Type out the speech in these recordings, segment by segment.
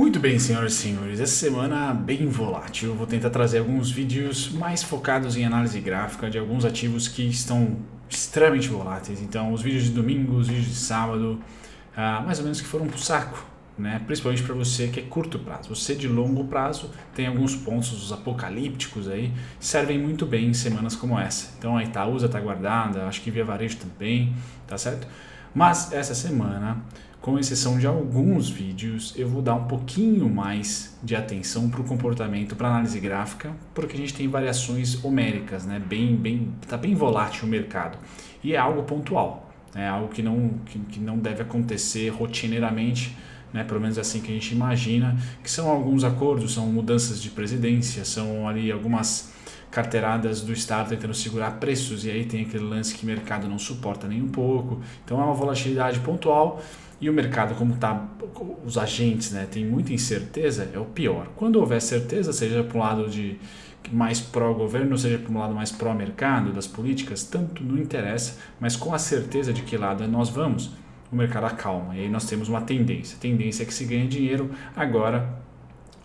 Muito bem, senhoras e senhores, essa semana bem volátil, eu vou tentar trazer alguns vídeos mais focados em análise gráfica de alguns ativos que estão extremamente voláteis, então os vídeos de domingo, os vídeos de sábado, ah, mais ou menos que foram pro saco, né? principalmente para você que é curto prazo, você de longo prazo tem alguns pontos os apocalípticos aí, servem muito bem em semanas como essa, então a Itaúsa tá guardada, acho que Via Varejo também, tá certo? Mas essa semana com exceção de alguns vídeos, eu vou dar um pouquinho mais de atenção para o comportamento, para análise gráfica, porque a gente tem variações homéricas, né? Bem, bem, tá bem volátil o mercado e é algo pontual, é algo que não, que, que não deve acontecer rotineiramente. Né, pelo menos é assim que a gente imagina, que são alguns acordos, são mudanças de presidência, são ali algumas carteiradas do Estado tentando segurar preços, e aí tem aquele lance que o mercado não suporta nem um pouco. Então é uma volatilidade pontual e o mercado, como tá, os agentes né, tem muita incerteza, é o pior. Quando houver certeza, seja para o lado de mais pró-governo, seja para um lado mais pró-mercado, das políticas, tanto não interessa, mas com a certeza de que lado nós vamos, o mercado acalma. E aí nós temos uma tendência. A tendência é que se ganhe dinheiro agora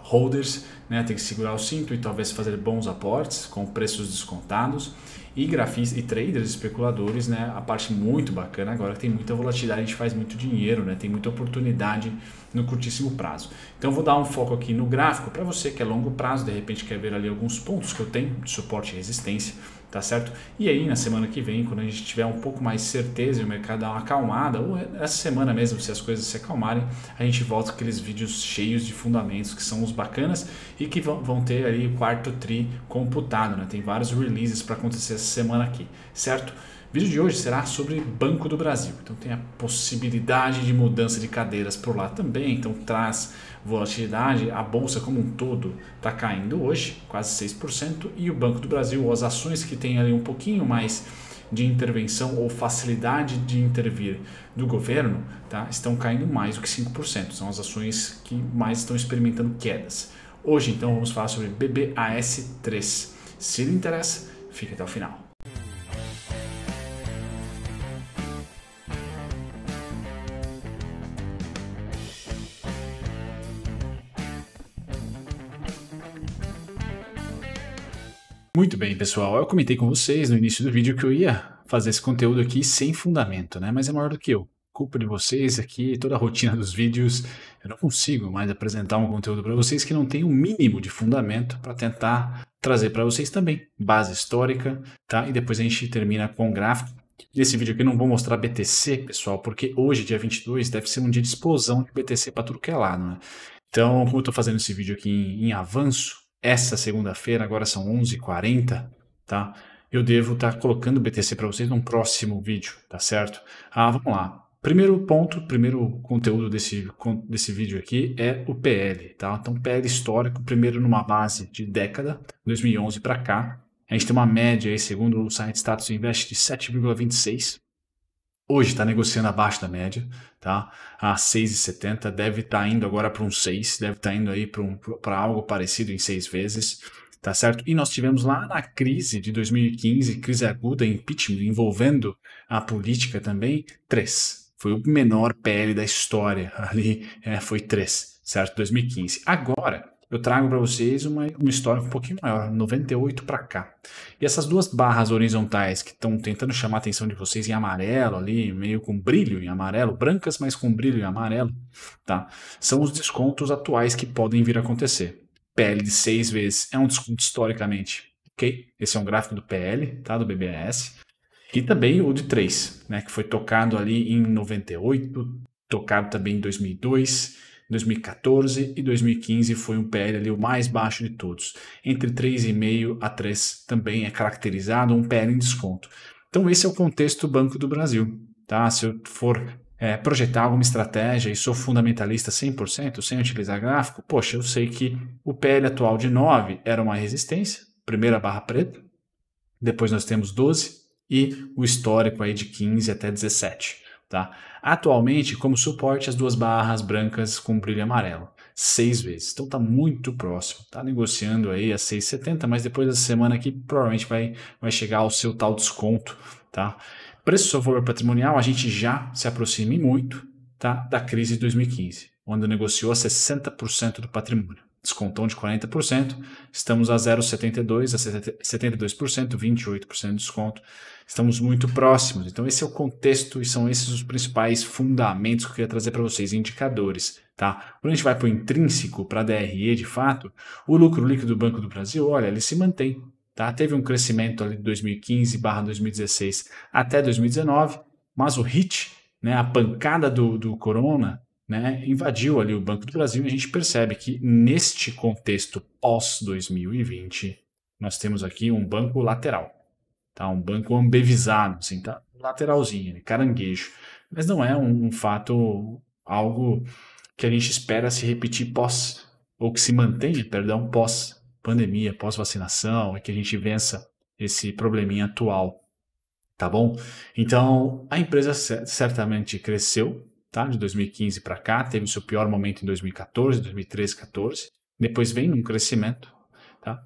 holders, né, tem que segurar o cinto e talvez fazer bons aportes com preços descontados. E e traders, especuladores, né, a parte muito bacana agora que tem muita volatilidade, a gente faz muito dinheiro, né, tem muita oportunidade no curtíssimo prazo. Então vou dar um foco aqui no gráfico para você que é longo prazo, de repente quer ver ali alguns pontos que eu tenho de suporte e resistência tá certo? E aí, na semana que vem, quando a gente tiver um pouco mais de certeza e o mercado dá uma acalmada, ou é essa semana mesmo, se as coisas se acalmarem, a gente volta com aqueles vídeos cheios de fundamentos que são os bacanas e que vão, vão ter aí o quarto tri computado, né? Tem vários releases para acontecer essa semana aqui, certo? O vídeo de hoje será sobre Banco do Brasil. Então tem a possibilidade de mudança de cadeiras por lá também, então traz volatilidade, a bolsa como um todo está caindo hoje, quase 6%, e o Banco do Brasil, as ações que tem ali um pouquinho mais de intervenção ou facilidade de intervir do governo tá, estão caindo mais do que 5%. São as ações que mais estão experimentando quedas. Hoje, então, vamos falar sobre BBAS3. Se lhe interessa, fique até o final. Muito bem, pessoal. Eu comentei com vocês no início do vídeo que eu ia fazer esse conteúdo aqui sem fundamento, né? Mas é maior do que eu culpa de vocês aqui, toda a rotina dos vídeos, eu não consigo mais apresentar um conteúdo para vocês que não tem o um mínimo de fundamento para tentar trazer para vocês também base histórica, tá? E depois a gente termina com um gráfico. Nesse vídeo aqui eu não vou mostrar BTC, pessoal, porque hoje, dia 22, deve ser um dia de explosão de BTC para tudo que é lado, né? Então, como eu estou fazendo esse vídeo aqui em, em avanço, essa segunda-feira, agora são 11h40, tá? Eu devo estar tá colocando BTC para vocês num próximo vídeo, tá certo? Ah, vamos lá. Primeiro ponto, primeiro conteúdo desse, desse vídeo aqui é o PL, tá? Então, PL histórico, primeiro numa base de década, 2011 para cá. A gente tem uma média aí, segundo o site Status Invest, de 7,26. Hoje está negociando abaixo da média, tá? A 6,70 deve estar tá indo agora para um 6, deve estar tá indo aí para um, algo parecido em 6 vezes tá certo? E nós tivemos lá na crise de 2015, crise aguda, impeachment, envolvendo a política também, três. Foi o menor PL da história ali, é, foi 3, certo? 2015. Agora, eu trago para vocês uma, uma história um pouquinho maior, 98 para cá. E essas duas barras horizontais que estão tentando chamar a atenção de vocês em amarelo ali, meio com brilho em amarelo, brancas, mas com brilho em amarelo, tá? São os descontos atuais que podem vir a acontecer. PL de 6 vezes é um desconto historicamente, ok? Esse é um gráfico do PL, tá? Do BBS. E também o de 3, né, que foi tocado ali em 98, tocado também em 2002, 2014 e 2015 foi um PL ali o mais baixo de todos. Entre 3,5 a 3 também é caracterizado um PL em desconto. Então esse é o contexto do Banco do Brasil. Tá? Se eu for é, projetar alguma estratégia e sou fundamentalista 100%, sem utilizar gráfico, poxa, eu sei que o PL atual de 9 era uma resistência, primeira barra preta, depois nós temos 12, e o histórico aí de 15 até 17. Tá? Atualmente, como suporte, as duas barras brancas com brilho amarelo, seis vezes. Então está muito próximo. está negociando aí a 6,70, mas depois da semana aqui provavelmente vai, vai chegar ao seu tal desconto, tá? Preço sobre valor patrimonial, a gente já se aproxima muito, tá? Da crise de 2015, quando negociou 60% do patrimônio descontão de 40%, estamos a 0,72%, a 72%, 28% de desconto, estamos muito próximos. Então esse é o contexto e são esses os principais fundamentos que eu queria trazer para vocês, indicadores. Tá? Quando a gente vai para o intrínseco, para a DRE de fato, o lucro líquido do Banco do Brasil, olha, ele se mantém. Tá? Teve um crescimento ali de 2015 barra 2016 até 2019, mas o hit, né, a pancada do, do corona, né, invadiu ali o Banco do Brasil e a gente percebe que neste contexto pós-2020, nós temos aqui um banco lateral, tá? um banco ambevisado, assim, tá? lateralzinho, caranguejo. Mas não é um, um fato, algo que a gente espera se repetir pós, ou que se mantenha, perdão, pós-pandemia, pós-vacinação, e que a gente vença esse probleminha atual, tá bom? Então, a empresa certamente cresceu, tá? De 2015 para cá, teve seu pior momento em 2014, 2013, 14. Depois vem um crescimento, tá?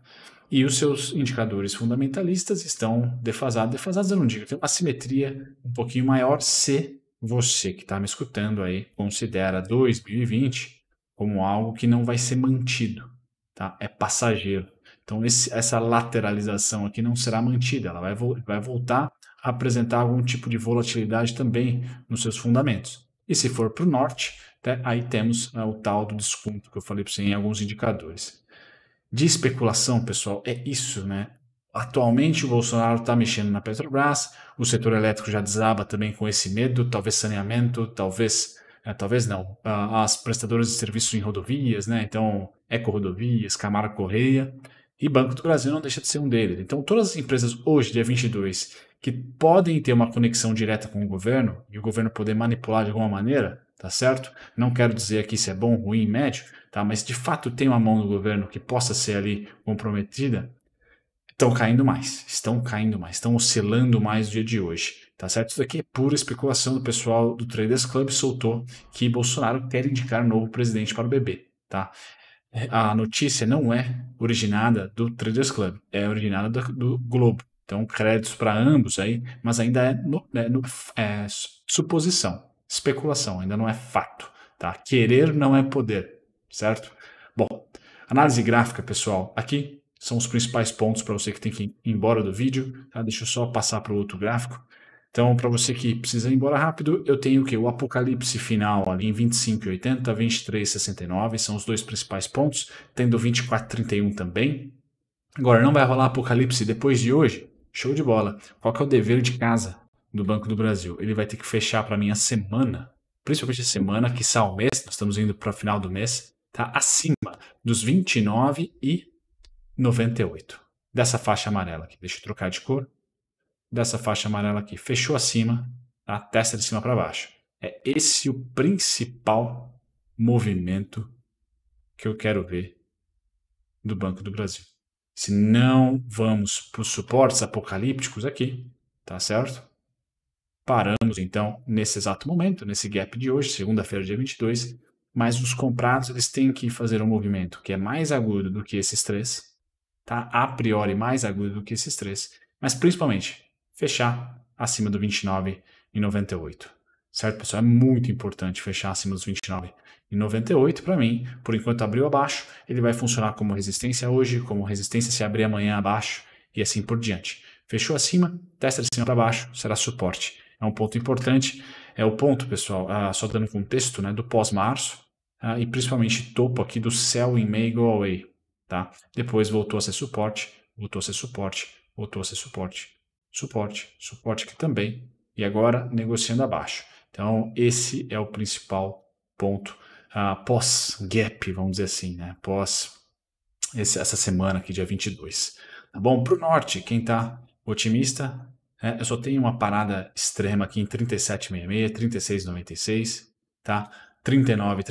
E os seus indicadores fundamentalistas estão defasados. Defasados eu não digo, tem uma simetria um pouquinho maior se você que está me escutando aí considera 2020 como algo que não vai ser mantido, tá? É passageiro. Então esse, essa lateralização aqui não será mantida, ela vai, vai voltar a apresentar algum tipo de volatilidade também nos seus fundamentos. E se for para o norte, tá? aí temos né, o tal do desconto que eu falei para você em alguns indicadores. De especulação, pessoal, é isso, né? Atualmente o Bolsonaro está mexendo na Petrobras, o setor elétrico já desaba também com esse medo, talvez saneamento, talvez, é, talvez não, as prestadoras de serviços em rodovias, né? Então, Eco-Rodovias, Camara Correia e Banco do Brasil não deixa de ser um deles. Então, todas as empresas hoje, dia 22, que podem ter uma conexão direta com o governo e o governo poder manipular de alguma maneira, tá certo? Não quero dizer aqui se é bom, ruim, médio, tá? Mas de fato tem uma mão do governo que possa ser ali comprometida. Estão caindo mais, estão caindo mais, estão oscilando mais no dia de hoje, tá certo? Isso daqui é pura especulação do pessoal do Traders Club soltou que Bolsonaro quer indicar novo presidente para o BB, tá? A notícia não é originada do Traders Club, é originada do, do Globo, então, créditos para ambos aí, mas ainda é, no, é, no, é suposição, especulação, ainda não é fato. Tá? Querer não é poder, certo? Bom, análise gráfica, pessoal, aqui são os principais pontos para você que tem que ir embora do vídeo. Tá? Deixa eu só passar para o outro gráfico. Então, para você que precisa ir embora rápido, eu tenho o que? O apocalipse final ali em 25,80, 23,69, são os dois principais pontos, tendo 24,31 também. Agora, não vai rolar apocalipse depois de hoje? Show de bola. Qual que é o dever de casa do Banco do Brasil? Ele vai ter que fechar para mim a semana, principalmente a semana, que está o mês, nós estamos indo para o final do mês, tá acima dos 29 e 98 dessa faixa amarela aqui. Deixa eu trocar de cor. Dessa faixa amarela aqui, fechou acima, tá? Testa de cima para baixo. É esse o principal movimento que eu quero ver do Banco do Brasil. Se não vamos para os suportes apocalípticos aqui, tá certo? Paramos então nesse exato momento, nesse gap de hoje, segunda-feira, dia 22, mas os comprados eles têm que fazer um movimento que é mais agudo do que esses três, tá? A priori mais agudo do que esses três, mas principalmente fechar acima do 29 e Certo, pessoal? É muito importante fechar acima dos 29. E 98, para mim, por enquanto abriu abaixo, ele vai funcionar como resistência hoje, como resistência se abrir amanhã abaixo e assim por diante. Fechou acima, testa de cima para baixo, será suporte. É um ponto importante. É o ponto, pessoal, ah, só dando contexto, né, do pós-março ah, e principalmente topo aqui do sell in May go away. Tá? Depois voltou a ser suporte, voltou a ser suporte, voltou a ser suporte, suporte, suporte aqui também. E agora negociando abaixo. Então, esse é o principal ponto ah, pós-gap, vamos dizer assim, né? Pós esse, essa semana aqui, dia 22. Tá bom? Para o norte, quem está otimista, né? eu só tenho uma parada extrema aqui em 37,66, 36,96, tá? 39,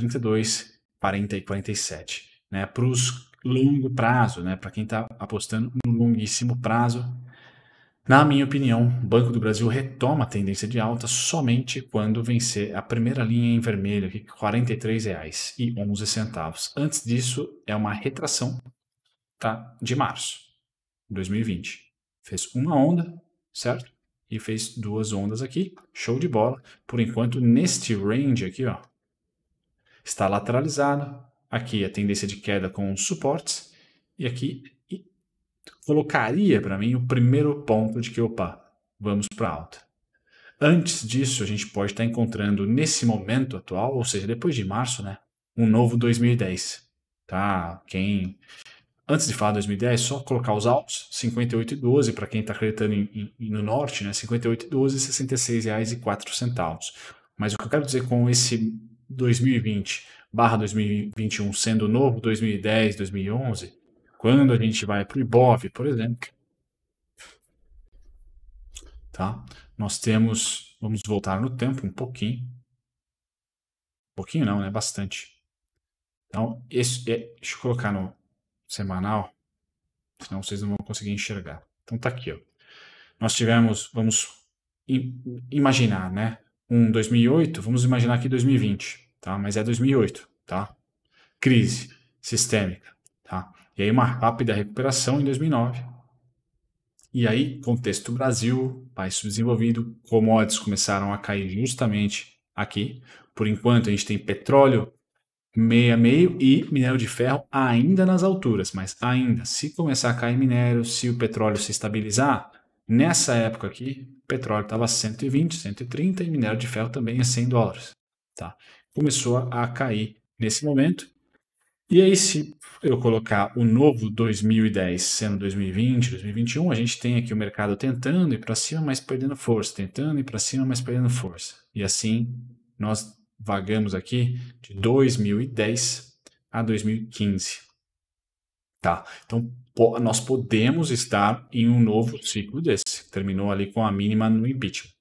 40 e 47. Né? Para os longo prazo, né? para quem está apostando no longuíssimo prazo, na minha opinião, o Banco do Brasil retoma a tendência de alta somente quando vencer a primeira linha em vermelho, aqui, R$ 43,11. Antes disso, é uma retração tá, de março de 2020. Fez uma onda, certo? E fez duas ondas aqui. Show de bola. Por enquanto, neste range aqui, ó, está lateralizado. Aqui a tendência de queda com suportes. E aqui colocaria para mim o primeiro ponto de que, opa, vamos para alta. Antes disso, a gente pode estar tá encontrando nesse momento atual, ou seja, depois de março, né, um novo 2010. Tá? Quem antes de falar 2010, só colocar os altos, 58 e 12 para quem está acreditando em, em, no norte, né? 58 e 12, 66 reais e 4 centavos. Mas o que eu quero dizer com esse 2020 barra 2021 sendo novo 2010, 2011, quando a gente vai para o IBOV, por exemplo, tá? Nós temos, vamos voltar no tempo um pouquinho. Um pouquinho não, né? Bastante. Então, esse, é, deixa eu colocar no semanal, senão vocês não vão conseguir enxergar. Então tá aqui, ó. Nós tivemos, vamos imaginar, né? Um 2008, vamos imaginar aqui 2020, tá? Mas é 2008, tá? Crise sistêmica. E aí uma rápida recuperação em 2009. E aí, contexto Brasil, país subdesenvolvido, commodities começaram a cair justamente aqui. Por enquanto, a gente tem petróleo a meio e minério de ferro ainda nas alturas, mas ainda, se começar a cair minério, se o petróleo se estabilizar, nessa época aqui, petróleo estava 120, 130 e minério de ferro também a 100 dólares, tá? Começou a cair nesse momento e aí, se eu colocar o novo 2010 sendo 2020, 2021, a gente tem aqui o mercado tentando ir para cima, mas perdendo força, tentando ir para cima, mas perdendo força. E assim, nós vagamos aqui de 2010 a 2015. Tá? Então, nós podemos estar em um novo ciclo desse, que terminou ali com a mínima no impeachment.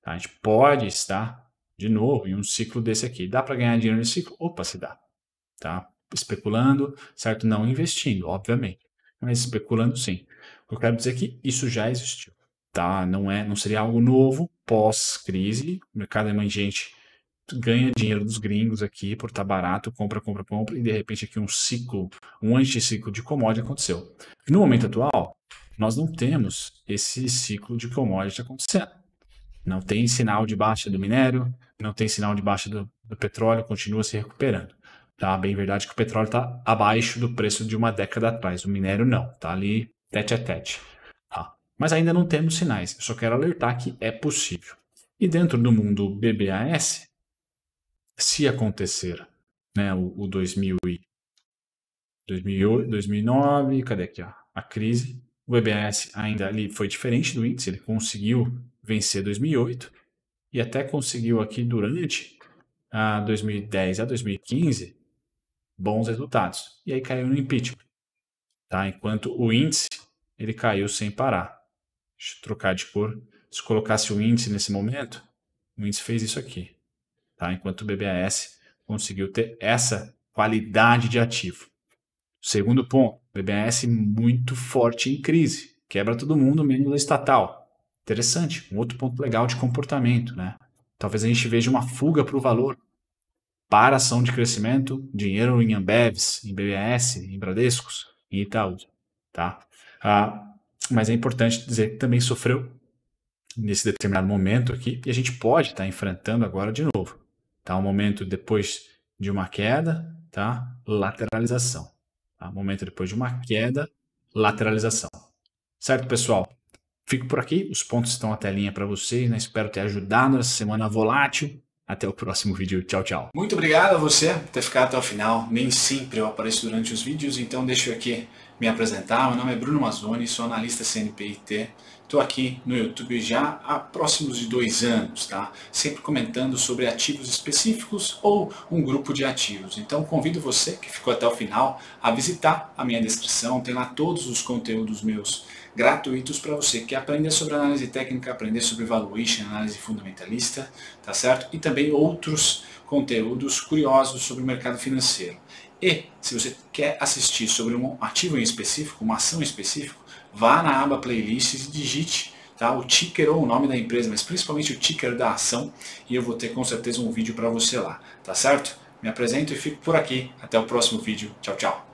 Tá? A gente pode estar de novo em um ciclo desse aqui. Dá para ganhar dinheiro nesse ciclo? Opa, se dá. Tá? especulando, certo? Não investindo, obviamente, mas especulando sim. O que eu quero dizer é que isso já existiu, tá? Não é, não seria algo novo pós-crise. O mercado emergente é ganha dinheiro dos gringos aqui por estar tá barato, compra, compra, compra, e de repente aqui um ciclo, um anticiclo de commodity aconteceu. E no momento atual, nós não temos esse ciclo de commodity acontecendo. Não tem sinal de baixa do minério, não tem sinal de baixa do, do petróleo, continua se recuperando. Tá bem verdade que o petróleo está abaixo do preço de uma década atrás. O minério não, tá ali tete a tete. Tá. Mas ainda não temos sinais. Eu só quero alertar que é possível. E dentro do mundo BBAS, se acontecer né, o, o 2000 e 2008, 2009, cadê aqui ó, a crise? O BBAS ainda ali foi diferente do índice, ele conseguiu vencer 2008 e até conseguiu aqui durante ah, a 2010 a 2015 bons resultados. E aí caiu no impeachment. Tá? Enquanto o índice ele caiu sem parar. Deixa eu trocar de cor. Se colocasse o índice nesse momento, o índice fez isso aqui. Tá? Enquanto o BBAS conseguiu ter essa qualidade de ativo. Segundo ponto, BBAS muito forte em crise. Quebra todo mundo, menos o estatal. Interessante, um outro ponto legal de comportamento. Né? Talvez a gente veja uma fuga para o valor para ação de crescimento, dinheiro em Ambevs, em BBS, em Bradescos, em Itaú. Tá? Ah, mas é importante dizer que também sofreu nesse determinado momento aqui e a gente pode estar tá enfrentando agora de novo. Tá? Um momento depois de uma queda, tá? lateralização. Tá? Um momento depois de uma queda, lateralização. Certo, pessoal? Fico por aqui. Os pontos estão na telinha para vocês. Né? Espero ter ajudado nessa semana volátil. Até o próximo vídeo. Tchau, tchau. Muito obrigado a você por ter ficado até o final. Nem sempre eu apareço durante os vídeos, então deixa eu aqui me apresentar. Meu nome é Bruno Mazzoni, sou analista CNPIT Estou aqui no YouTube já há próximos de dois anos, tá? Sempre comentando sobre ativos específicos ou um grupo de ativos. Então convido você que ficou até o final a visitar a minha descrição. Tem lá todos os conteúdos meus gratuitos para você que aprender sobre análise técnica, aprender sobre valuation, análise fundamentalista, tá certo? E também outros conteúdos curiosos sobre o mercado financeiro. E se você quer assistir sobre um ativo em específico, uma ação em específico, vá na aba playlists e digite tá, o ticker ou o nome da empresa, mas principalmente o ticker da ação e eu vou ter com certeza um vídeo para você lá, tá certo? Me apresento e fico por aqui. Até o próximo vídeo. Tchau, tchau.